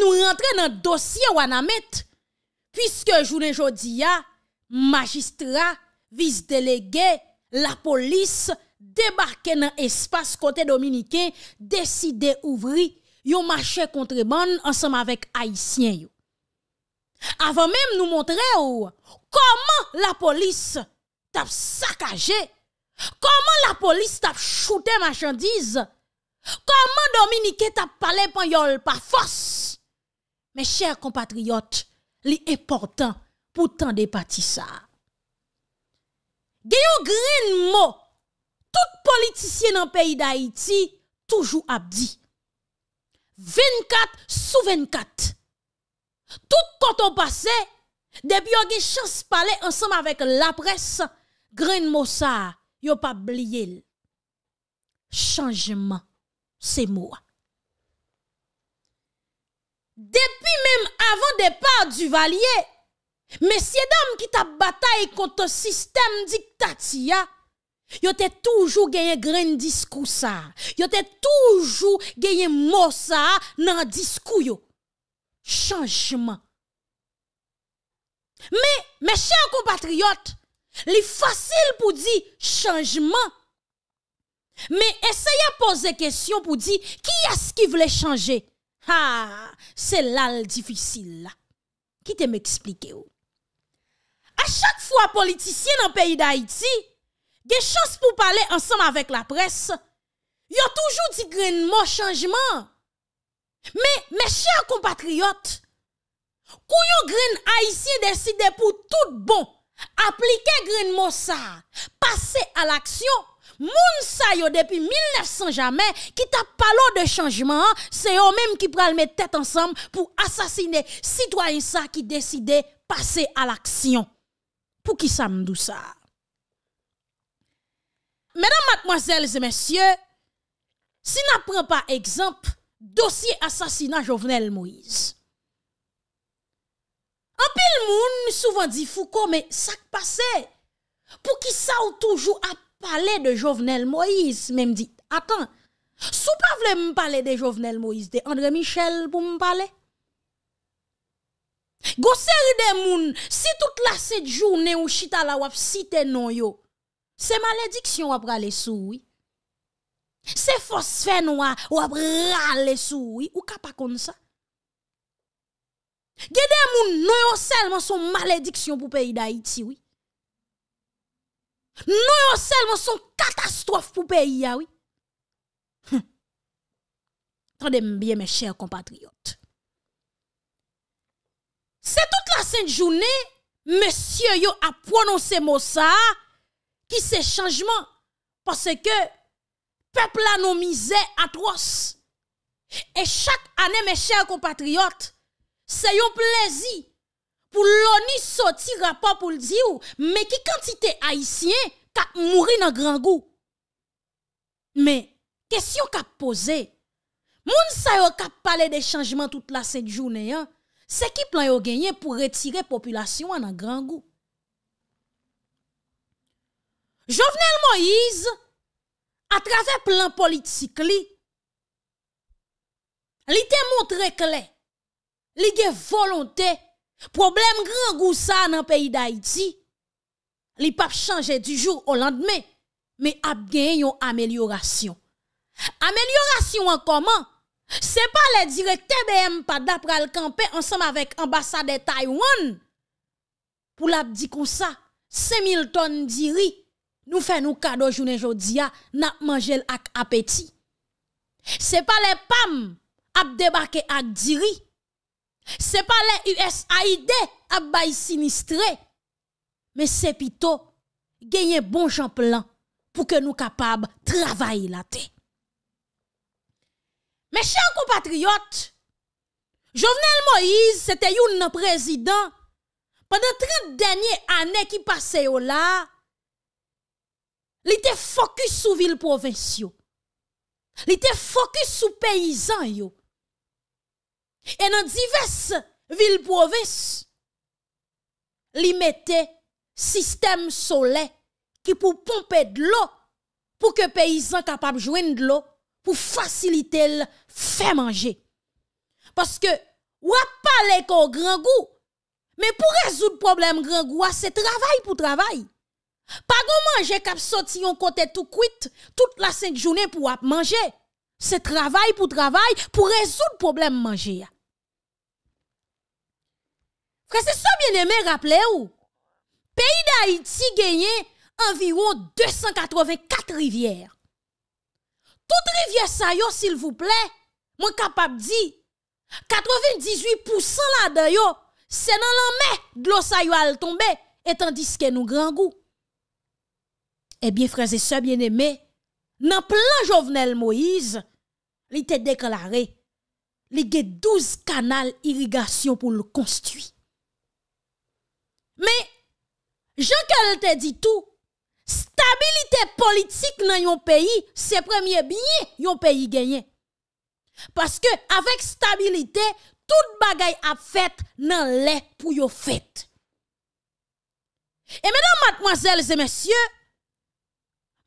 nou rentre nan dosye wana met pwiske jounen jodi ya magistra vis delege la polis debarke nan espas kote dominike deside ouvri yon machè kontreban ansam avek aisyen yon avan menm nou montre ou koman la polis tap sakaje koman la polis tap choute machandize koman dominike tap pale pan yon pa fos Men chèr kompatriot, li e portan pou tan de pati sa. Gè yon grin mo, tout politisyen an peyi da Haiti, toujou abdi. 24 sou 24. Tout konton pase, debi yo gen chans pale ansam avek la pres, grin mo sa, yo pa bliye l. Chanjman se moua. Depi menm avon depa du valye, mesye dam ki ta batay konta sistem diktati ya, yo te toujou genye gren diskousa, yo te toujou genye mousa nan diskou yo. Chanjman. Me, me chan kompatriot, li fasil pou di chanjman, me esaya pose kesyon pou di ki yas ki vle chanje? Ha, se lal difisil la, ki te m eksplike ou. A chak fwa politisyen an peyi da Haiti, gen chans pou pale ansan avèk la pres, yo toujou di gren mo chanjman. Me, me chèr kompatriot, kou yo gren Haitien deside pou tout bon aplike gren mo sa, pase al aksyon, Moun sa yo depi 1900 jamè, ki ta palo de chanjman, se yo mèm ki pral mè tèt ansam pou asasine sitwa yon sa ki deside pase al aksyon. Pou ki sa mdou sa? Mèdam matmoazèl zè mèsyè, si na pran pa ekzamp, dosye asasina Jovenel Moïse. Anpil moun, souvan di fouko, mè sak pase. Pou ki sa ou toujou ap, Palè de Jovenel Moïse, mèm dit. Atan, sou pa vle m'palè de Jovenel Moïse, de André Michel pou m'palè? Gose ride moun, si tout la set jounè ou chitala wap site non yo, se malediksyon wap rale sou, oui. Se fosfen wap rale sou, oui. Ou ka pa kon sa? Gede moun, non yo selman son malediksyon pou peyi da iti, oui. Non seulement son catastrophe pour pays, ah oui. Hum. bien, mes chers compatriotes. C'est toute la sainte journée, monsieur yo a prononcé mot ça, qui c'est changement. Parce que peuple a nos misères atroce Et chaque année, mes chers compatriotes, c'est un plaisir pou loni soti rapat pou l'di ou, me ki kantite haisyen, ka mouri nan gran gou. Me, kesyon ka pose, moun sa yo ka pale de chanjman tout la set jounen yan, se ki plan yo genyen pou retire populasyon an nan gran gou. Jovenel Moïse, a trave plan politik li, li te montre kle, li te montre kle, li de volonté, Problem gran gousa nan peyi da iti, li pap chanje di jour ou landme, me ap gen yon amelyorasyon. Amelyorasyon an koman, se pa le direk TBM pa dap ral kampe ansam avèk ambasade Taiwan, pou lap di konsa, se mil ton diri nou fè nou kado jounen jodia na manjel ak apeti. Se pa le pam ap debake ak diri, Ce n'est pas les USAID à bail sinistré, mais c'est plutôt gagner bon champ pour que nous capables de travailler la terre. Mes chers compatriotes, Jovenel Moïse, c'était un président pendant 30 dernières années qui passaient là. Il était focus sur ville provinciaux. Il était focus sur paysans E nan divese vil poves, li mette sistem sole ki pou pompe dlo pou ke peyizan kapap jwen dlo pou fasilite l fè manje. Paske wap pale kon gran gou, men pou rezout problem gran gou, wap se travay pou travay. Pa gom manje kap soti yon kote tou kwit tout la senk jounen pou wap manje, se travay pou travay pou rezout problem manje ya. Frase sobyen eme, rappele ou, peyi de Haiti genye enviro 284 rivier. Tout rivier sa yo, sil vouple, mwen kapap di, 98% la de yo, se nan lan me glos sa yo al tombe, etan diske nou gran gou. Ebyen eh frase sobyen eme, nan plan jovenel Moise, li te deklare, li ge 12 kanal irigasyon pou lo konstwi. Men, jen ke l te di tou, stabilite politik nan yon peyi, se premye biye yon peyi genyen. Paske avèk stabilite, tout bagay ap fèt nan lè pou yon fèt. E menan matmazèl zè mèsyè,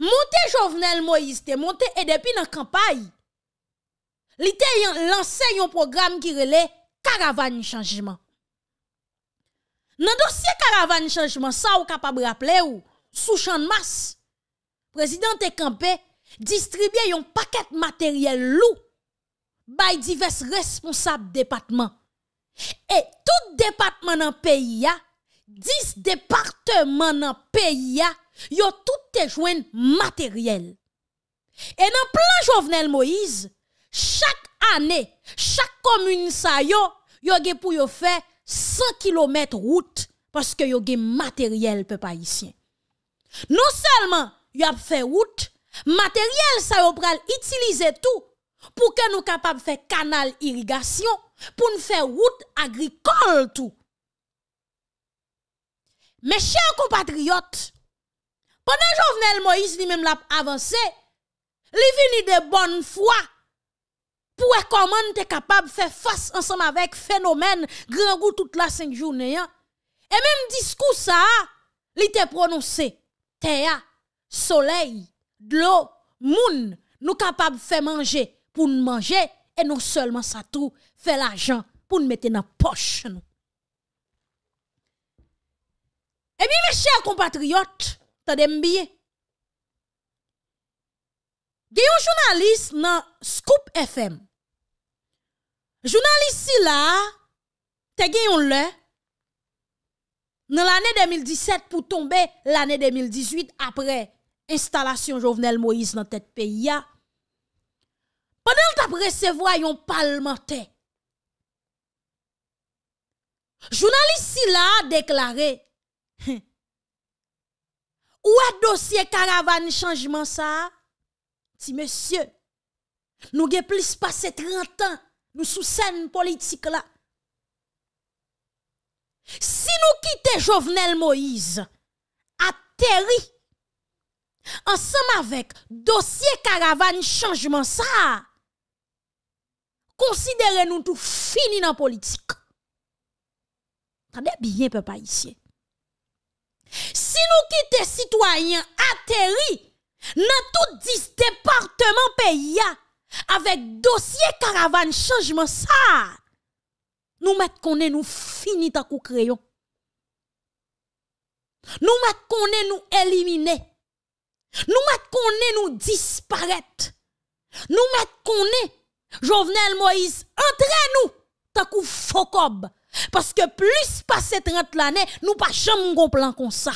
monte jovenel Moïse te monte e depi nan kampay, li te yon lansè yon program ki rele karavanyi chanjiman. Nan dosye karavan chanjman sa ou kapab rapple ou, sou chan mas, prezident te kampe, distribye yon paket materyel lou, bay divers responsab depatman. Et tout depatman nan peyi ya, dis depatman nan peyi ya, yo tout te jwen materyel. Et nan plan jovenel Moïse, chak ane, chak komuni sa yo, yo gepou yo fey, 100 km route parce que yo gen matériel peuple haïtien. Non seulement y a fait route, matériel ça yon pral utiliser tout pour que nous capables faire canal irrigation, pour nous faire route agricole tout. Mes chers compatriotes, pendant Jovenel Moïse lui-même l'a avancé, li vini de bonne foi pour comment tu es capable de faire face ensemble avec phénomène grand goût toute la cinq journée. Hein. Et même discours ça, il était prononcé. Terre, soleil, de l'eau, moun, nous capables de faire manger pour nous manger et non seulement ça tout, faire l'argent pour nous mettre dans la poche. Nous. Eh bien, mes chers compatriotes, tenez bien. Il un journaliste dans Scoop FM Jounalist si la te gen yon lè nan l'anè 2017 pou tombe l'anè 2018 apre instalasyon Jovenel Moïse nan tèt peyi ya. Panèl tapre se voy yon palmente. Jounalist si la deklare ou a dosye karavan ni chanjiman sa ti mèsyè nou gen plis pase 30 an Nou sou sènen politik la. Si nou kite Jovenel Moïse, a teri, ansèm avèk dosye karavany chanjman sa, konsidèren nou tou fini nan politik. Tanè, biye pe pa isye. Si nou kite sitwayen a teri, nan tout dis departement pe ya, Avec dossier caravane changement ça. Nous mettre qu'on est nous fini ta coup crayon. Nous mettre qu'on est nous éliminer. Nous mettre qu'on est nous disparaître. Nous mettre qu'on est Jovenel Moïse entre nous ta coup focob. Parce que plus passé 30 l'année, nous pas jamais un plan comme ça.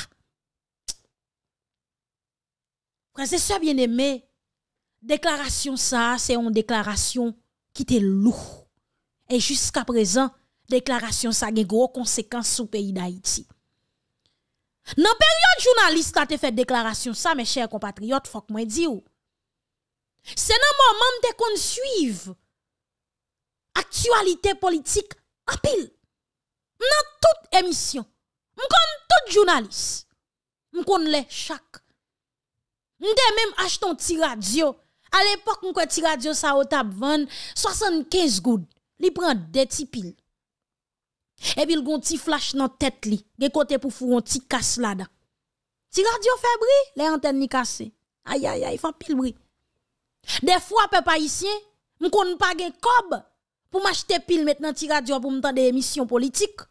c'est ça bien aimé Deklarasyon sa, se yon deklarasyon ki te louk. E jiska prezant, deklarasyon sa gen gro konsekans sou peyi da iti. Nan peryot jounalist la te fet deklarasyon sa, me chèr kompatriot, fok mwen di ou. Se nan mwaman de kon suiv, aktualite politik apil. Nan tout emisyon, mkon tout jounalist, mkon le chak. Mden menm ach ton ti radyo, A l'epok mwen kwen ti radyo sa otap 20, 75 goud, li pren de ti pil. Ebil gwen ti flash nan tèt li, gen kote pou foun ti kase la da. Ti radyo febri, le anten ni kase. Ayayay, fan pil bri. De fwa pe pa isyen, mwen kon nou pa gen kob pou mwen chete pil met nan ti radyo pou mwen tan de emisyon politik.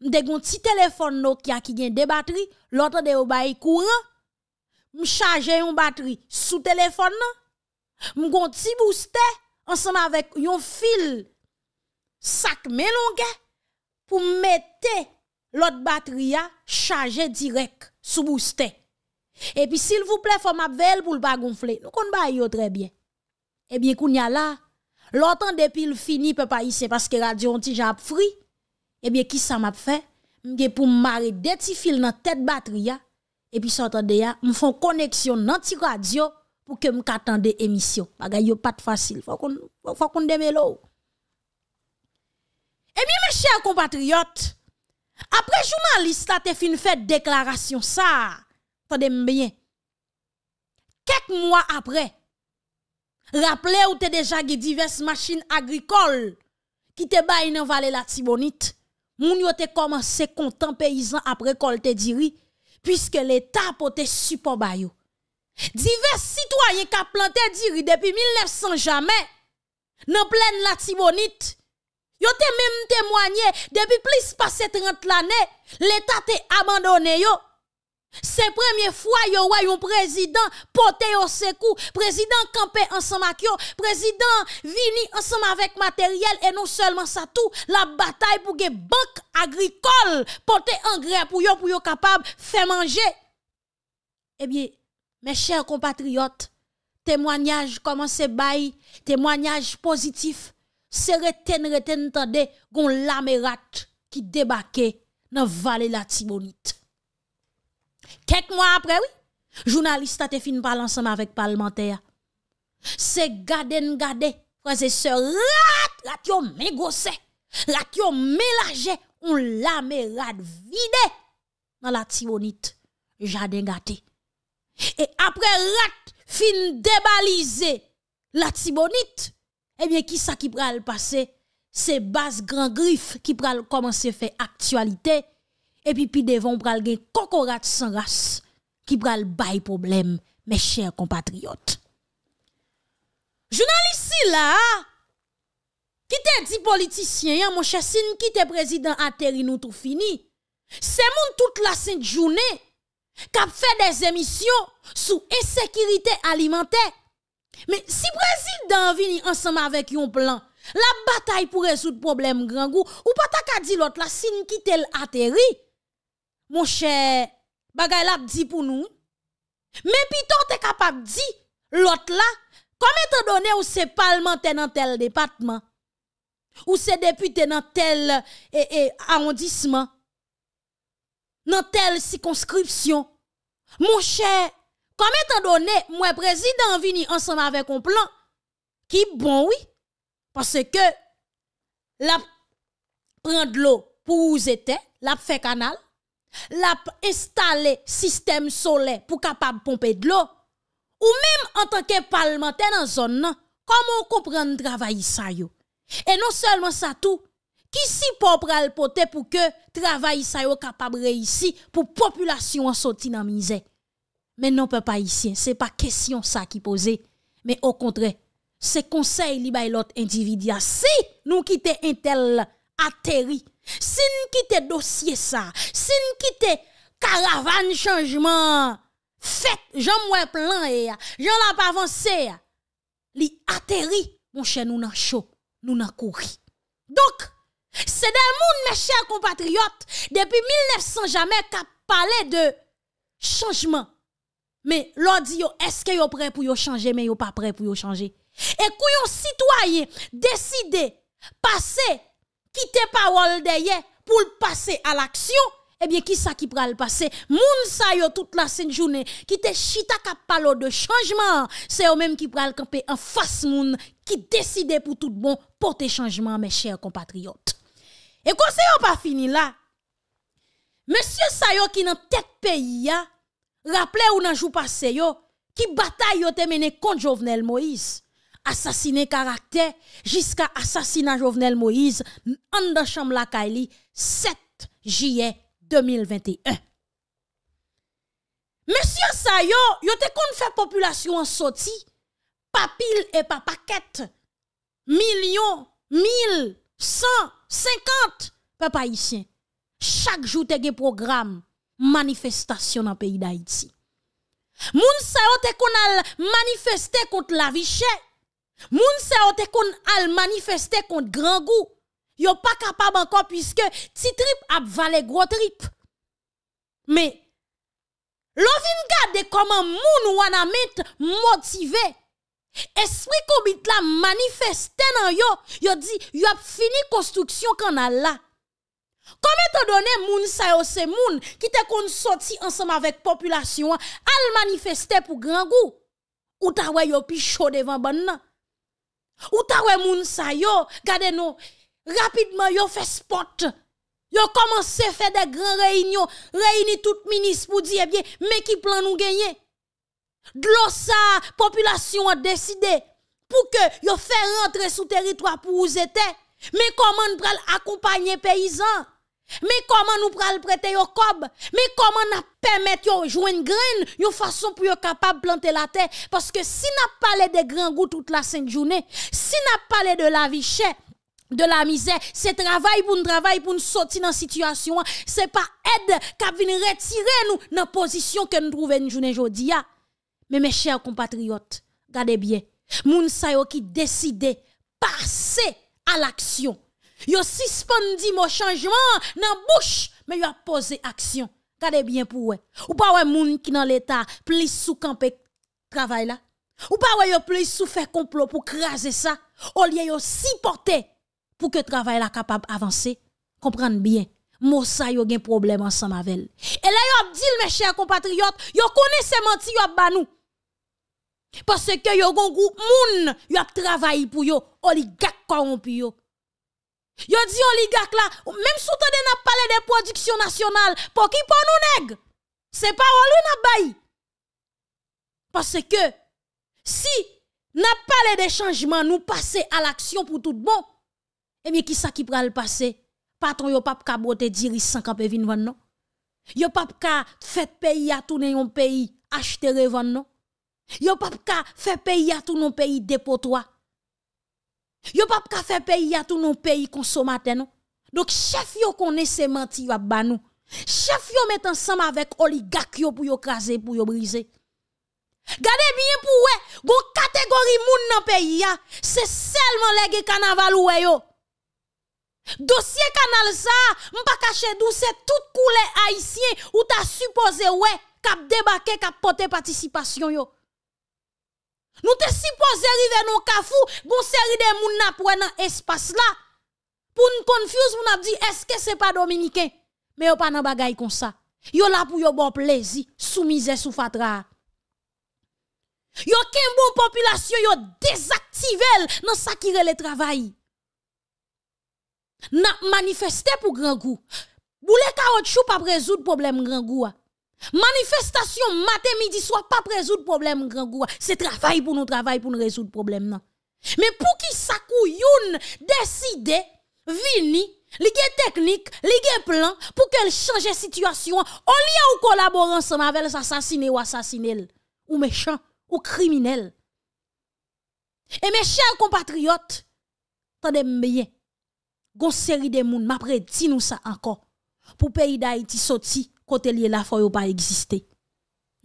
Mwen de gwen ti telefon nou ki a ki gen de bateri, loutan de ou bayi kouran. m chaje yon bateri sou telefon nan, m kon ti booste ansan avèk yon fil sakme lonke, pou m mette lot bateri ya chaje direk sou booste. E pi sil vouple fò m apvel pou l pa gonfle, nou kon ba yo trebyen. E biye koun ya la, lotan de pil fini pe pa yise paske radyon ti jap fri, e biye ki sa m apfe, m gen pou m mare de ti fil nan tet bateri ya, et puis ça ya hein, me connexion dans radio pour que me attendre émission bagay yo pas facile faut qu'on faut qu'on démelo et bien mes chers compatriotes après journaliste là te fin fait déclaration ça attendez bien quelques mois après rappelez ou t'es déjà diverses machines agricoles qui te baillent dans vallée la Tibonite moun yo te commencé content paysan après récolter diri puisque l'État pote support bayou. Divers citoyens qui ont planté diri depuis 1900 jamais, dans pleine la Tibonite, yo même témoigné depuis plus de 30 l'année, l'État te abandonné yo. C'est la première fois yo royaume un président porté au secou, président campé ensemble avec président vini ensemble avec matériel et non seulement ça tout, la bataille pour que banque agricole porter engrais pour pour capable faire manger. Eh bien, mes chers compatriotes, témoignage c'est bail, témoignage positif, c'est retenir retenir tendez la l'amérate qui débarquait dans vallée la Tibonite. Kek mwa apre, oui, jounalista te fin pal ansama vek palmente ya. Se gaden gade, prese se rat, la tiyo megose, la tiyo melaje, ou la me rad vide nan la tibonite jaden gate. E apre rat fin debalize la tibonite, ebyen ki sa ki pral pase? Se bas gran grif ki pral komanse fe aktualite, Epi pi devon pral gen kokorat san ras ki pral bay problem me chèr kompatriot. Jounalisi la, ki te di politisyen yon moun chè sin ki te prezidant atèri nou tou fini, se moun tout la sin jounè kap fè des emisyon sou esekirite alimentè. Me si prezidant vini ansama vek yon plan, la batay pou rezout problem grangou, ou pata ka di lot la sin ki tel atèri, moun chè, bagay lap di pou nou, men pi ton te kapap di, lot la, kome te done ou se palman te nan tel depatman, ou se depute nan tel e, e, aondisman, nan tel sikonskripsyon, moun chè, kome te done, mwen prezident vini ansanm avè kon plan, ki bon wè, pase ke, lap pren de lo pou ou zete, lap fe kanal, la installe sistem sole pou kapab pompe de lo, ou menm an tanke palman ten an zon nan, koman ou komprende travayi sa yo? E non selman sa tou, ki si popre al pote pou ke travayi sa yo kapab reyisi pou populasyon an son dinamize? Men non pe pa yisyen, se pa kesyon sa ki pose, men o kontre, se konsey li bay lot individya, se nou kite entel a teri, Si nous quittons dossier ça, si nous quittons caravane changement, faites, j'en moi plan et eh, j'en la pas avancé, mon cher nous sommes chaud, nous sommes Donc, c'est des monde, mes chers compatriotes, depuis 1900 jamais qu'a parlé de changement. Mais l'on dit, est-ce que sont prêt pour changer, mais yo pas prêt pour changer? Et quand un citoyen décide passer quitter parole derrière pour passer à l'action, eh bien, qui ça qui pral passer? Moun sa yo toute la sainte journée, qui te chita kap de changement, c'est eux même qui le camper en face moun, qui décide pour tout bon porter changement, mes chers compatriotes. Et n'est pas fini là. Monsieur Sayo qui dans tête pays hein, rappelez ou nan jou passé yo, qui bataille yo te mené contre Jovenel Moïse assassiné caractère jusqu'à assassinat Jovenel Moïse en de 7 juillet 2021. Monsieur Sayo, vous sortie, te kon fè en soti, papil et papaket, million, mille, cinquante paysans, papa jour, Chaque te ge programme manifestation dans le pays Moun sa yo te kon al la vie gens se ont kon al manifester contre grand goût. Yo pas capable encore puisque petit trip a vale gros trip. Mais l'ovin regarder comment moun wana met motivé. Esprit kobit la manifeste nan yo, yo dit, yo ap fini construction canal là. Comment te donné moun sa yo se moun qui te kon sorti ensemble avec population al manifester pour grand goût. Ou ta yo pi chaud devant ban nan. Ou tawe moun sa yo, gade nou, rapidement yo fait spot. Yo commencé faire des grandes réunions, réunir tout ministre pour dire eh bien, mais qui plan nous gagner. De population a décidé pour que yo fait rentrer sous territoire pour vous étiez. Mais comment nous pral accompagner paysans mais comment nous pral prêter nos cob? Mais comment nous permettre jouer une graine, De façon pour yo capable planter la terre parce que si n'a parlons des grands goûts toute la sainte journée, si n'a parlons de la vie chère, de la misère, c'est travail pour nous travail pour nous sortir dans situation, c'est pas aide qui vient retirer nous la position que nous trouvons une journée aujourd'hui. Mais mes chers compatriotes, regardez bien, moun sa yo qui décidé passer à l'action Yo suspendu mon changement nan bouche, mais yo a posé action. Kade bien pour ouais. Ou pas ouais moun qui dans l'état plus sou campé travail là. Ou pas ouais yo plus sou fait complot pour craser ça. Au lieu yo si pour que travail là capable avancer. Comprenez bien. Moussa yo gen problème ensemble avec elle. Et là yo dit mes chers compatriotes, yo connaissez menti yo ba nous. Parce que yo gon groupe moun yo travail pour yo oligarque corrompu yo. Yo di yon ligak la, mèm soute de nap pale de prodiksyon nasyonal, pou ki pou nou neg. Se pa wò lou nap bayi. Pase ke, si nap pale de chanjman nou pase al aksyon pou tout bon, e eh miye ki sa ki pral pase, paton yo pap ka bote diri 50 avin vann non? Yo pap ka fet peyi atounen yon peyi achete revann non? Yo pap ka fet peyi atounen yon peyi depotwa? Yo pas ka faire pays à tout non pays consommateur non. Donc chef yo connaît ces menti yo ba Chef yo met ensemble avec oligarque yo pour yo craser pour yo briser. Gardez bien pour ouais, gon catégorie moun nan pays ya, c'est seulement les carnaval ou yo. Dossier canal ça, m'pa cacher d'où c'est toute couleur haïtien ou ta supposé ouais, cap débarquer cap porter participation yo. Nou te sipo zeri de nou kafou, goun zeri de moun na pre nan espas la. Poun konfuse, moun ap di, eske se pa Dominiken? Me yo pa nan bagay kon sa. Yo la pou yo bon plezi, soumize sou fatra. Yo ken bon popilasyon yo dezaktivel nan sakire le travayi. Nan manifeste pou grangou. Boulè ka otchou pa prezout problem grangou a. Manifestation matin, midi, soir, pas résoudre problème grand C'est travail pour nous, travail pour nous résoudre problème. Non. Mais pour qui ça couille décide, vini, ligue technique, ligue plan, pour qu'elle change situation, on lia ou collabore ensemble avec assassinés ou assassiné, ou méchant, ou criminel. Et mes chers compatriotes, attendez bien, gon série de moun, après dit nous ça encore, pour pays d'Haïti sorti Kotelye la foy ou pa egziste.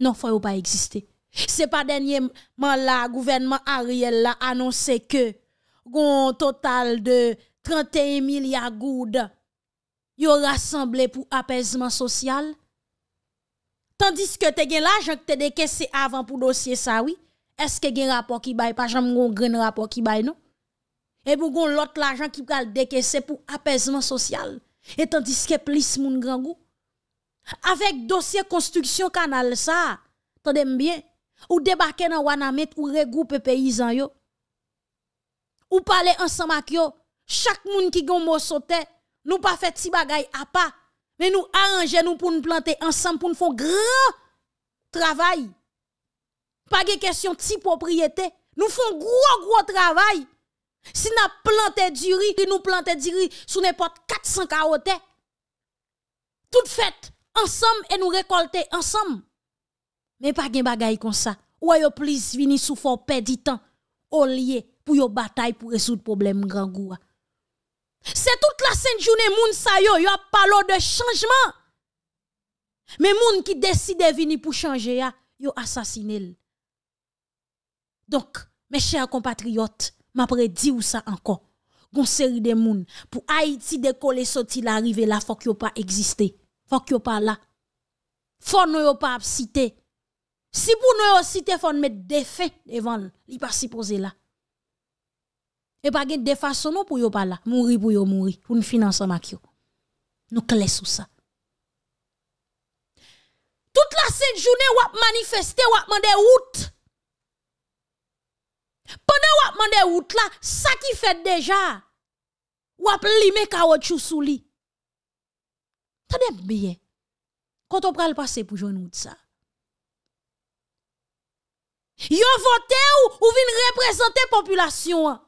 Non foy ou pa egziste. Se pa denye man la, gouvernement Ariel la anonse ke gon total de 31 milyar goud yo rassemble pou apesman sosyal. Tandis ke te gen l'ajan ki te dekesse avan pou dosye sawi, eske gen rapor ki bay, pajam gon gren rapor ki bay nou. Non? E Ebo gon lot l'ajan ki pral dekesse pou apesman sosyal. Etandis ke plis moun gangou, Avec dossier construction canal ça, tendez bien, ou débarquer dans Wanamet ou regrouper paysan. yo. Ou parler ensemble avec yo, chaque moun qui gon mot sauter, nous pas fait si bagay à pas, mais nous arranger nous pour nous planter ensemble pour nous faire grand travail. Pas de question de propriété, nous font gros gros travail. Si nous planté du riz, nous planté du riz sur n'importe 400 carottes. Tout fait ensemble et nous récolter ensemble. Mais pas de bagaille comme ça. Ou yo plus vini sous fò perdre temps au lieu pour yo bataille pour résoudre problème grand goût. C'est toute la sainte journée moun sa yo yo parlé de changement. Mais moun qui décide venir pour changer vous yo assassiné. Donc, mes chers compatriotes, je vous ou ça encore. Gon série de moun pour Haïti décoller sorti l'arrivée la faut yo pas exister faut que pas là. Faut nous pas cité. Si pour nous il faut mettre des faits devant, il pas supposé là. Et pas de façon vous pour yo pas là, mourir pour yo mourir, pour nous financer mak yo. Nous clés sous ça. Toute la sainte journée manifesté, manifester, wap demandé route. Pendant wap demandé route là, ça qui fait déjà. Wap limé caoutchouc sous lit. Tade mbeye, konton pral pase pou joun wout sa. Yo vote ou, ou vin represente populasyon an.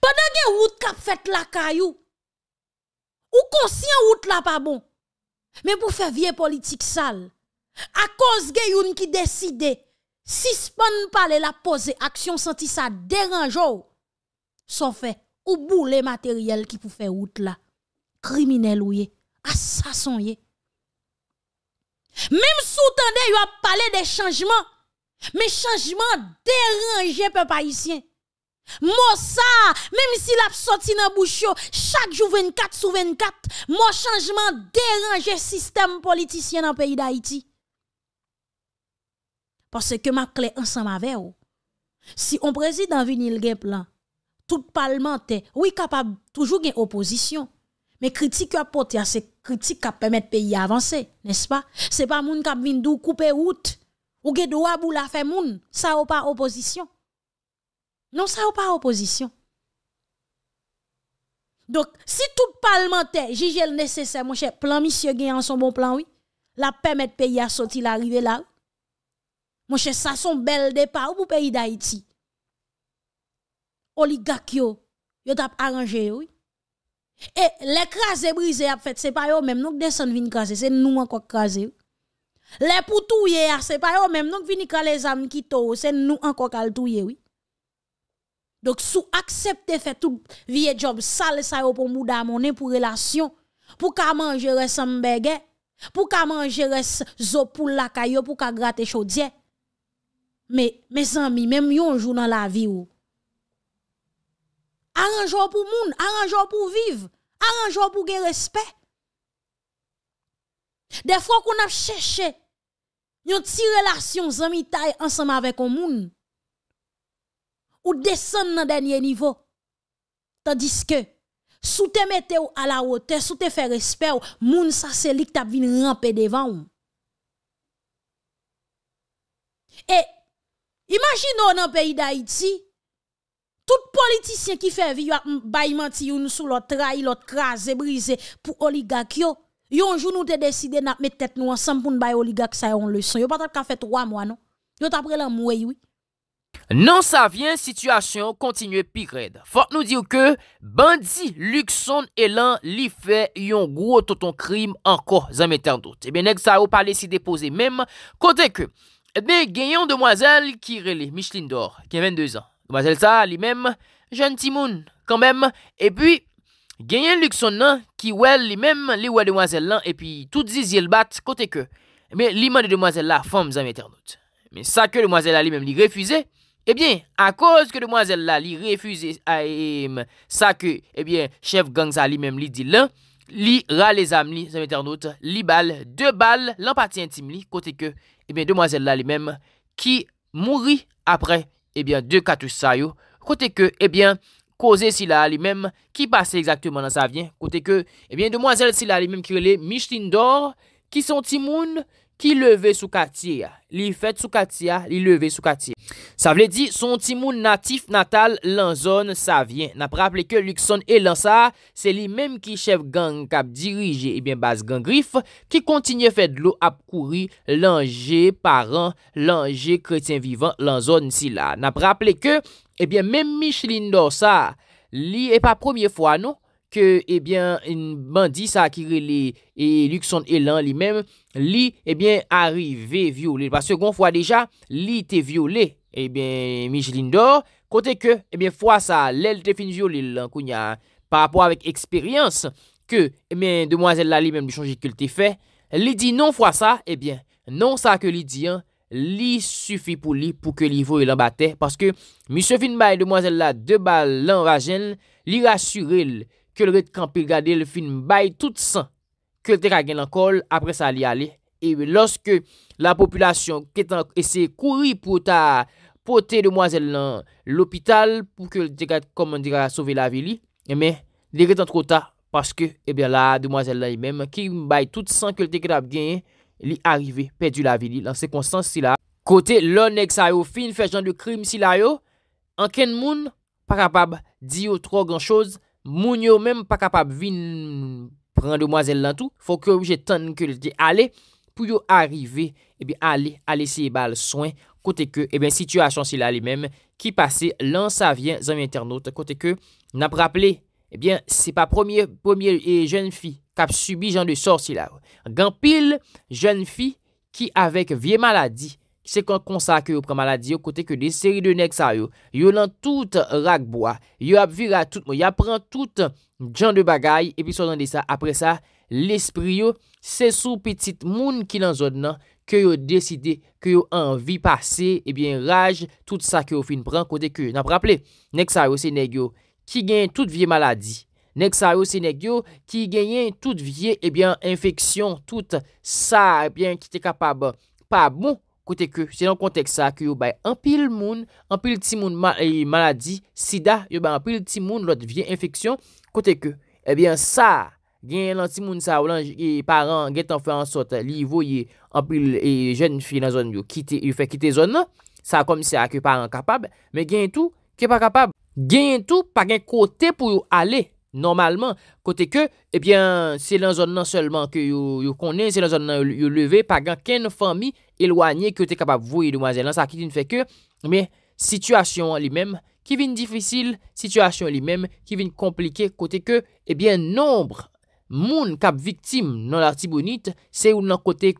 Padan gen wout kap fet la kayou. Ou konsyen wout la pa bon. Men pou fe vie politik sal. A konz gen yon ki deside, si spon palen la pose aksyon senti sa deranjou. Son fe, ou bou le materyel ki pou fe wout la. Krimine louye. A sa sonye. Mem sou tande yo ap pale de chanjman, men chanjman deranje pe paisyen. Mo sa, mem si la ap soti nan bouchyo, chak jou 24 sou 24, mo chanjman deranje sistem politisyen nan peyi da Haiti. Pase ke map kle ansan ma ve ou, si on prezide an vinil gen plan, tout palman te wikapab toujou gen oposisyon. Mais critique à porter, c'est critique qui permettre pays d'avancer, n'est-ce pas? n'est pas moun qui vient de couper route ou qui doit bou la faire moun, ça ou pas opposition. Non, ça ou pas opposition. Donc, si tout parlementaire juge le nécessaire, mon cher, plan monsieur gagne son bon plan, oui, la permettre pays à sortir l'arrivée là. Mon cher, ça son bel départ pour pays d'Haïti. Oligarque yo, yo tap arrangé, oui. E, lè krasè brise ap fèt, se pa yo mèm, nòk desan vin krasè, se nou an kwa krasè. Lè pou touye a, se pa yo mèm, nòk vin kwa le zanm kito, se nou an kwa kal touye, oui. Dok sou aksepte fèt ou viye job sal sa yo pou mouda mounen pou relasyon, pou ka manjere sambege, pou ka manjere zo pou lakay yo, pou ka gratè chodye. Me, me zanmi, mèm yo anjou nan la vi ou. Aranjou pou moun, aranjou pou vivu. Aranjou pou gen respè. De fwa kon ap chèche, yon ti relasyon zami tay ansama vek o moun, ou desen nan denye nivou. Tadiske, sou te metè ou ala wote, sou te fè respè ou, moun sa selik tap vin rampè devan. E, imagino nan peyi da iti, Tout politisyen ki fè vi yon bayman ti yon sou lot trai, lot kraze, brize pou oligak yo. Yon joun nou te deside nan metet nou an sanpoun bay oligak sa yon le son. Yo patal ka fè 3 mwa nou. Yo tapre lan mwe yon. Nan sa vyen, situasyon kontinye pigred. Fote nou diyo ke, bandi Luxon elan li fè yon gwo ton krim anko zanmèter dote. Ebe, eh nek sa yo pale si depose menm, kote ke. Ebe, eh genyon demwazal ki rele, Micheline Dor, ki 22 an. Demoazel sa li mem jantimoun kanmem E pi genyen luk son nan ki wel li mem li we demoazel lan E pi tout zizil bat kote ke E mi li mande demoazel la fom zanm eternot Sa ke demoazel la li mem li refuze E eh biye a koz ke demoazel la li refuze Sa ke ah, e eh biye chef gangza li mem li di lan Li rale zanm li zanm eternot Li bal, de bal, lan pati intim li kote ke E eh biye demoazel la li mem ki mouri apre Ebyen de katousayou Kote ke, ebyen, koze sila li mem Ki pase exaktouman an sa vyen Kote ke, ebyen, demwazel sila li mem Ki rele, mishtin dor, ki son timoun Ki leve sou katiya Li fet sou katiya, li leve sou katiya Sa vle di, son timou natif natal lan zon sa vyen. Na praple ke Luxon elan sa, se li menm ki chef gang kap dirije e ben bas gang grif, ki kontinye fe dlo ap kouri lanje, paran, lanje, kretien vivan lan zon si la. Na praple ke, e ben menm Micheline dorsan, li e pa promye fwa nou, ke e ben bandi sa akire li, e Luxon elan li menm, li e ben arive vyole. Pa second fwa deja, li te vyole. Ebyen, eh Michelin d'or, kote ke, ebyen, eh fwa sa, lèl te finjou lèl lankounya, pa apò avèk eksperyans, ke, ebyen, demwazèl la lèl mèm di chonjit ke lèl te fè, lè di non fwa sa, ebyen, non sa ke lèl di an, lèl sufi pou lèl pou ke lèl vò lèl anbatè, paske, misè finbèl demwazèl la, debèl lèl anrajèl, lèl rassurèl, ke lèl rèd kampil gade, lèl finbèl tout san, ke lèl te ragèl ankol, apre sa lèl yalè, e Pote demwazel nan lopital pou ke l dekade komandiga a sove la vili. Eme, li reten tro ta. Paske, ebyen eh la demwazel nan yi mem. Ki mbay tout san ke l dekade ap genye. Li arive, pedu la vili. Lan se konstans si la. Kote lonek sa yo fin fejan de krim si la yo. Anken moun, pa kapab di yo tro gan choz. Moun yo men pa kapab vin pran demwazel nan tou. Fok yo obje tan ke l dekade ale. Pou yo arive, ebyen eh ale, ale si ebal soen. Kote ke, e ben, situasyon si la li menm ki pase lan sa vyen zanm internot. Kote ke, nan praple, e eh ben, se pa premier eh, jen fi kap subi jan de sor si la. Gan pil jen fi ki avek vie maladi, se kon konsake yo pre maladi yo kote ke de seri de nek sa yo. Yo nan tout ragboa, yo ap vira tout, yo ap pran tout jan de bagay, epi so nan de sa apre sa. L'esprit yo, se sou petit moun ki lan zon nan, kyo yo deside, kyo yo anvi pase, ebyen eh raje, tout sa kyo fin pran kote kyo. Nan praple, nek sa yo se neg yo, ki gen eh tout vie maladi. Nek sa yo se neg yo, ki gen tout vie, ebyen infeksyon, tout sa, ebyen ki te kapab, pa bon, kote kyo. Se nan kontek sa, kyo bay empil moun, empil ti moun eh, maladi, sida, yo bay empil ti moun lot vie infeksyon, kote kyo, ebyen sa, gen lan ti moun sa ou lan, e paran, gen tan fe ansot, li vo, e jen fi nan zon yo, ki te, yo fe ki te zon nan, sa kom se ak e paran kapab, men gen tou, ki pa kapab, gen tou, pa gen kote pou yo ale, normalman, kote ke, ebyen, se lan zon nan selman, ke yo kone, se lan zon nan yo leve, pa gen ken fami, elwanyen, ki yo te kapab, vo e lomazen, lan sa ki te ne fe ke, men, situasyon li men, ki vin difisil, situasyon li men, ki vin komplike, kote ke, eby Moun kap viktim nan larti bonit e, se ou nan kote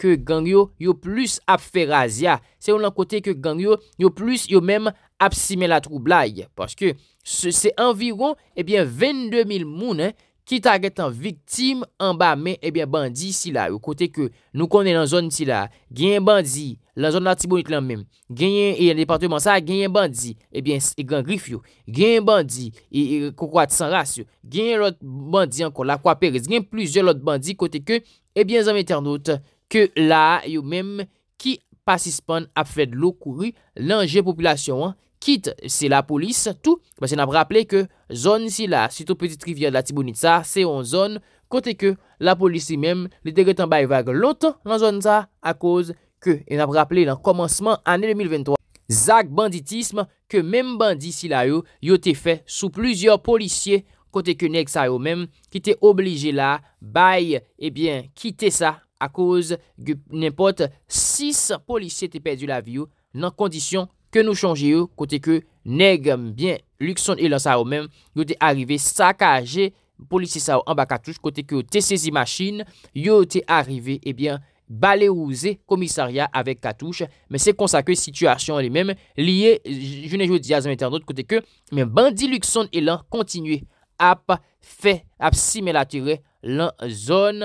ke gangyo yo plus ap ferazya. Se ou nan kote ke gangyo yo plus yo menm ap simen la troublai. Paske se environ ebyen eh 22000 moun eh. Ki taget an viktim an ba men, ebyen eh bandi si la, eh yo kote ke nou konen an zon si la, gen yon bandi, lan zon nan tibounit lan men, gen yon eyan departement sa, gen yon bandi, ebyen egan rif yo, gen yon bandi, e koukou ati san rasyo, gen yon lot bandi an kon, la kwa peris, gen yon plus yon lot bandi kote ke, ebyen zon internet, ke la, yo men, ki pasispan ap fed lo kouri, lan gen populasyon an, Kit se la polis, tou, basen ap rappele ke zon si la sito petit rivya la tibounit sa, se yon zon, kote ke la polis si men, le degre tan baye vage lot, lan zon sa, a kouz ke, en ap rappele lan komanseman ane 2023. Zak banditisme, ke men bandi si la yo, yo te fe sou plujor polisye, kote ke nek sa yo men, ki te oblije la, baye, ebyen, eh kite sa, a kouz, n'impote, sis polisye te pedi la viyo, nan kondisyon, Ke nou chanje yo, kote ke neg ambyen, Luxon elan sa ou men, yo te arrive sakaje, polisi sa ou amba katouche, kote ke yo te sezi machine, yo te arrive ebyen, eh balerouze komisarya avek katouche. Men se konsake situasyon li men, liye, jounen jou di a zemiten anot kote ke, men bandi Luxon elan kontinue ap fe, ap simen atire lan zon.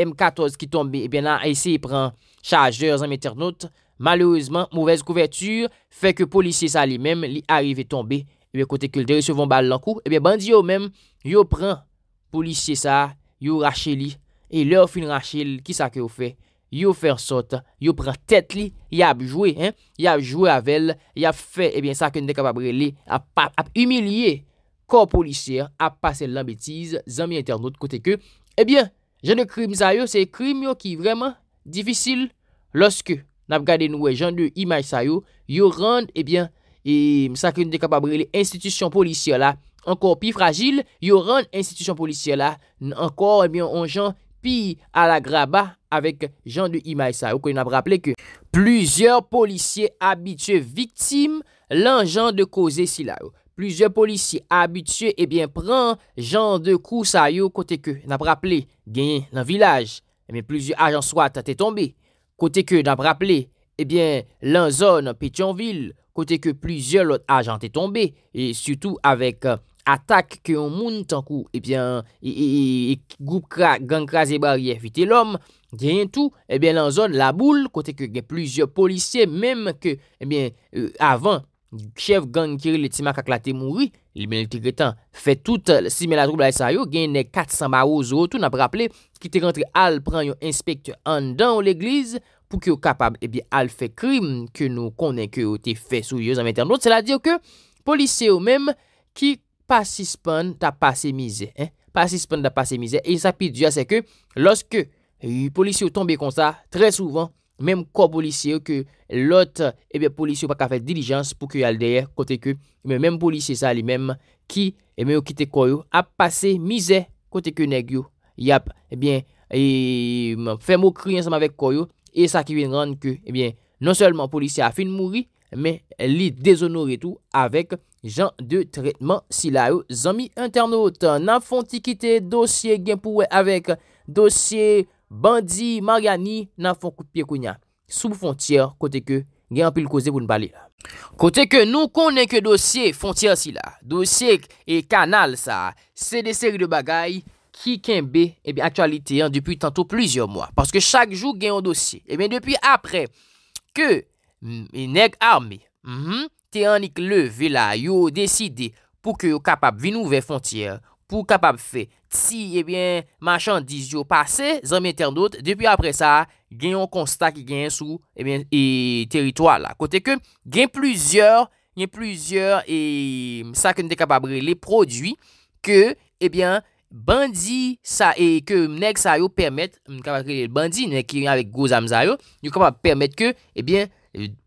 M14 ki tombe, ebyen eh la, ese yi pren chargeur, zanmye ternote, malorizman, mouvez kouvertur, fe ke polisye sa li menm, li arrive tombe, ebyen eh kote ke lderi se von bal lankou, ebyen eh bandi yo menm, yo pren, polisye sa, yo rache li, e lor fin rache, ki sa ke yo fe, yo fer sot, yo pren tet li, yi ap jwe, yi ap jwe avel, yi ap fe, ebyen sa ke ne dekababre li, ap ap, ap umilye, kon polisye, ap pase lan betize, zanmye tern Jan de krim zay yo, se krim yo ki vreman difisil loske nap gade nou e jan de imay zay yo, yo rande, ebyen, e msa ki nou de kapabrele, institisyon polisyon la, ankor pi fragil, yo rande institisyon polisyon la, ankor, ebyen, anjan pi alagraba avek jan de imay zay yo. Plusye polisye abitye, ebyen, eh pran jan de kousa yo kote ke nabraple genye nan vilaj. Ebyen, eh plusye ajan swat ate tombe. Kote ke nabraple, ebyen, eh lan zon Petionville. Kote ke plusye lot ajan ate tombe. E, sutou, avek euh, atak ke yon moun, tankou, ebyen, e, e, e, e, goup kwa gang kwa ze barye fitelom. Genye tou, ebyen, lan zon Laboul. Kote ke gen plusye polisye, mem ke, ebyen, euh, avan, chef gang kiri le timak ak la te mouri, li meni kliketan, fe tout euh, sime la troubla y sa yo, gen ne 400 barouz ou ou tou, nan praple, ki te rentre al pran yon inspektor an dan ou l'eglize, pou ki yo kapab, ebi eh al fe krim, ke nou konen ke yo te fe souyez an vente an dout, se la diyo ke, polise yo mem, ki pasispan ta pasi mize, pasispan ta pasi mize, e sa pi diya se ke, loske, polise yo tombe kon sa, tre souvan, Mem ko policye yo ke lot, ebyen, policye yo pa ka fè dilijans pou kè yal deyè kote kè. Mem policye sa li mem ki, ebyen, yo kite koyo ap pase mizè kote kè negyo. Yap, ebyen, ebyen, fè mou kri yansama vek koyo. E sa ki vin rande kè, ebyen, non selman policye a fin mouri, me li dezonore tou avek jan de tretman sila yo zami internaut. Nan fonte kite dosye genpouwe avek dosye... Bandi, mariani nan fokupye kounya. Soubou fontyer kote ke gen apil koze pou n bali. Kote ke nou konen ke dosye fontyer si la. Dosye e kanal sa. Se de seri de bagay ki ken be eh aktualite yon depi tantou plizyon mwa. Paske chak jou gen yon dosye. Eh depi apre ke nek arme, te anik le ve la yo deside pou ke yo kapap vi nou ve fontyer. pou kapab fe. Si, ebyen, machan diz yo pase, zanm internot, depi apre sa, genyon konsta ki genyon sou, ebyen, e, teritwal. Kote ke, genyon plizyor, genyon plizyor, e, sa ke nou dekababre le prodwi, ke, ebyen, bandi, sa, e ke mnèk sa yo permèt, mnèk kapabre le bandi, mnèk ki genyon avèk gòz amzay yo, nou kapabre permèt ke, ebyen,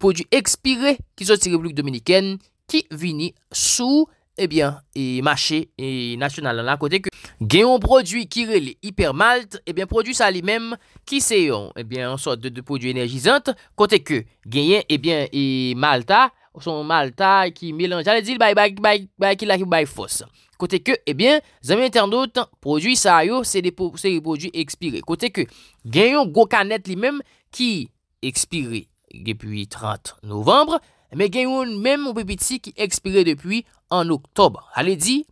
prodwi ekspire, ki zo ti republik dominikèn, ki vini sou teritwal, ebyen, eh e machè e nasyonal an la, kote ke genyon prodwi kirel hipermalt ebyen, eh prodwi sa li menm, ki seyon ebyen, eh an sot de prodwi enerjizant kote ke, genyon, ebyen, e malta, son malta ki melanjale, zil bay bay bay bay fos, kote ke, ebyen zami internet, prodwi sa yo se de prodwi ekspire, kote ke genyon gokanet li menm ki ekspire depi 30 novembre, me genyon menm, ou pe biti, ki ekspire depi An Oktober Hale di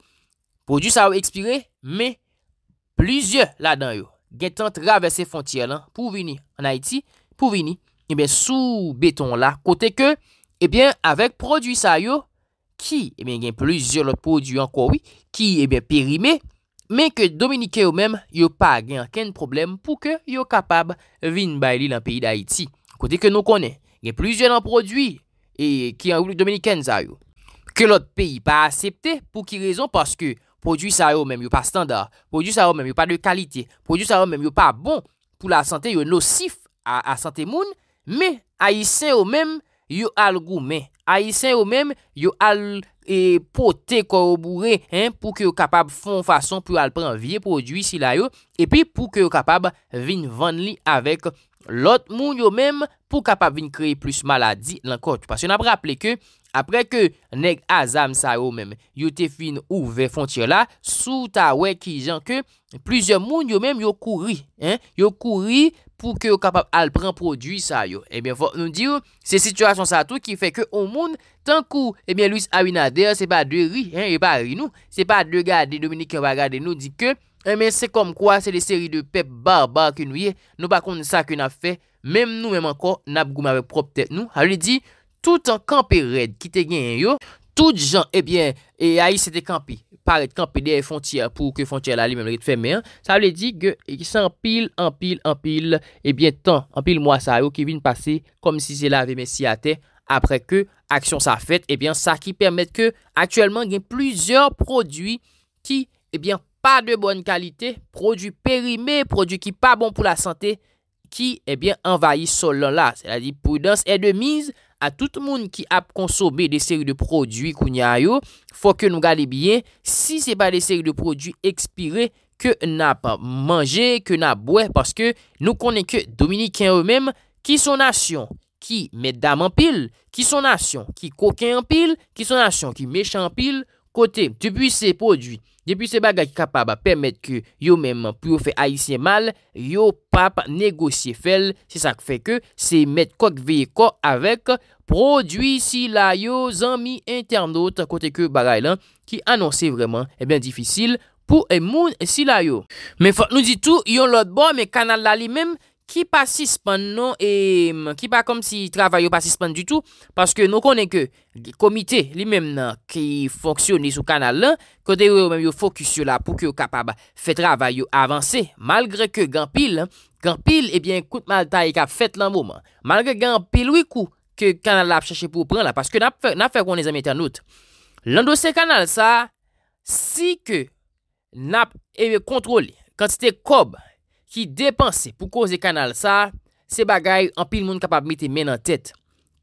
Produ sa yo ekspire Me Plusye la dan yo Gen tent raverse fontye lan Pou vini An Haiti Pou vini Ebe sou beton la Kote ke Eben avek produ sa yo Ki Eben gen plusye lot produ an kwa wii Ki ebe perime Men ke Dominike yo men Yo pa gen ken problem Pou ke yo kapab Vin bayli lan peyi da Haiti Kote ke nou konen Gen plusye lan produ E Ki an ouli Dominiken za yo ke lot peyi pa asepte pou ki rezon paske prodwis a yo mèm yo pa standar, prodwis a yo mèm yo pa de kalite, prodwis a yo mèm yo pa bon pou la sante yo nosif a sante moun, me a isen yo mèm yo al goumè, a isen yo mèm yo al potè koroboure pou ki yo kapab fon fason pou al pranvye prodwis ilay yo epi pou ki yo kapab vin van li avèk lot moun yo mèm pou kapab vin kreye plus maladi lankot. Se yo nap rappele ke yo, apre ke neg azam sa yo menm, yo te fin ouve fontyo la, sou ta wek ki jan ke, plizye moun yo menm yo kouri, yo kouri pou ke yo kapap al pren prodwi sa yo, e eh ben fok nou di yo, se situasyon sa tou ki fe ke ou moun, tankou, e eh ben Louis Arinader, se pa de ri, e pa ri nou, se pa de gade, Dominique Wagade nou di ke, e eh men se kom kwa, se de seri de pep barba ke nou ye, nou bakon sa ke nou a fe, menm nou menm anko, nap goum avek prop tet nou, a li di, tout an kampe red ki te gen yo, tout jan, ebyen, eh e a yi se te kampe, pare de kampe de e fontya, pou ke fontya la li memre de feme, sa wè di e ki se anpil, anpil, anpil, ebyen, tan, anpil mwa sa yo, ki vin pase, kom si zi la ve mesi ate, apre ke aksyon sa fète, ebyen, sa ki permette ke, aktuellement, gen plizor prodwi, ki, ebyen, pa de bon kalite, prodwi perime, prodwi ki pa bon pou la sante, ki, ebyen, eh envayi solan la, sè la di prudens e de miz, a tout moun ki ap konsobe de seri de prodwi koun ya yo, fò ke nou gade bie, si se ba de seri de prodwi ekspire, ke na pa manje, ke na bwe, paske nou konen ke Dominikien ou men, ki sonasyon, ki meddam anpil, ki sonasyon, ki koken anpil, ki sonasyon, ki mech anpil, kote, depi se prodwi, depi se bagaj kapaba, pemet ke yo men, pou yo fe aise mal, yo pap negosye fel, se sa fe ke, se met kok veyeko avek, Prodwi si la yo zanmi internot kote ke baray lan ki anonsi vreman e eh ben difisil pou e moun si la yo. Men fote nou di tou yon lot bon men kanal la li men ki pa sispan nan e men ki pa kom si travay yo pa sispan du tou. Paske nou konen ke komite li men nan ki foksyon li sou kanal lan kote yo men yo foksyon la pou ki yo kapab fe travay yo avanse. Malgre ke gampil, gampil eh e ben kout mal ta e ka fet lan mouman. Malgre gampil wikou. kanal la ap chache pou pran la, paske nap fèk wè nèzèm etè anout. Landosè kanal sa, si ke nap ewe kontrole kantite kob ki depanse pou koze kanal sa, se bagay anpil moun kapap mè te mè nan tèt,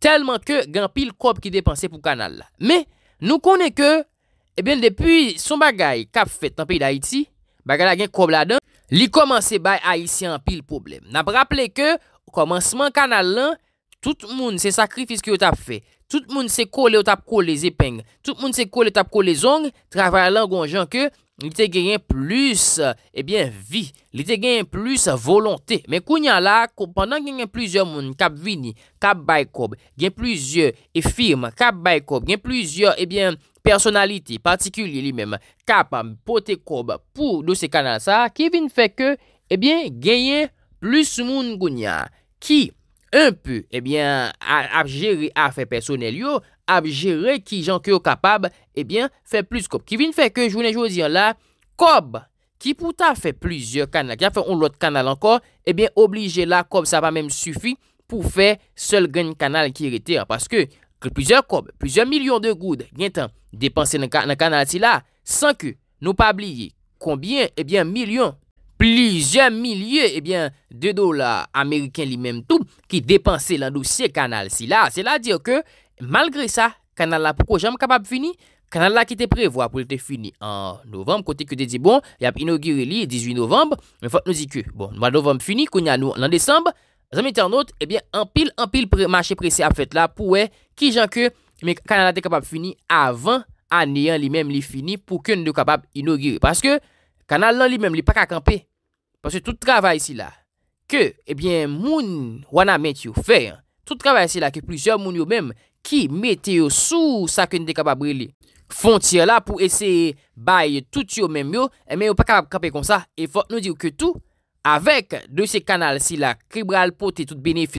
telman ke gen anpil kob ki depanse pou kanal la. Mè nou konè ke, ebyen eh depi son bagay kap fèt anpil da iti, bagay la gen kob la dan, li komanse bay a iti anpil problem. Nap rapple ke, ou komanseman kanal lan, tout moun se sakrifis ki yo tap fe, tout moun se kole yo tap kole zepeng, tout moun se kole tap kole zong, travayal an gwenjank yo, li te genye plus, ebyen, vi, li te genye plus, volonte. Men kounyan la, pwanda genye plusyor moun, kap vini, kap baykob, genye plusyor, e firma, kap baykob, genye plusyor, ebyen, personaliti, partikulye li menm, kap, potekob, pou do se kana sa, ki vin fe ke, ebyen, genye plus moun gwenjank, ki, Un peu, ebyen, eh ap jere a fe personel yo, ap jere ki jan ki yo kapab, ebyen, eh fe plus kob. Ki vin fe ke jounen joun ziyon la, kob ki pou ta fe plizye kanal, ki a fe un lot kanal ankor, ebyen, eh oblije la kob sa pa menm sufi pou fe sol gen kanal ki rete. Paske, ke plizye kob, plizye milyon de goud, gen tan, depanse nan kanal ti la, san ki nou pa blije, konbyen, ebyen, milyon. plizien milye ebyen de dola Ameriken li menm tou ki depanse lan nou se kanal si la. Se la dir ke, malgre sa, kanal la pou ko jam kapab fini, kanal la ki te prevwa pou te fini an novemb, kote ki te di bon, yap inogire li 18 novemb, me fote nou zi ke, bon, mwa novemb fini, kou nyan nou lan desemb, zan meti an not, ebyen, an pil, an pil, mache presi ap fet la pou we, ki jan ke, me kanal la te kapab fini avan an niyan li menm li fini pou ke nou de kapab inogire. Paske, kanal lan li menm li pak akampe, Pwase tout travay si la ke ebyen eh moun wana met yo fey. Tout travay si la ke plizye moun yo mèm ki mete yo sou sa ke nide kapab rele. Fontir la pou ese baye tout yo mèm yo. Mè eh yo pa kapab kapè kon sa. E fòt nou diyo ke tou. Avèk de se kanal si la kribral pote tout benefi.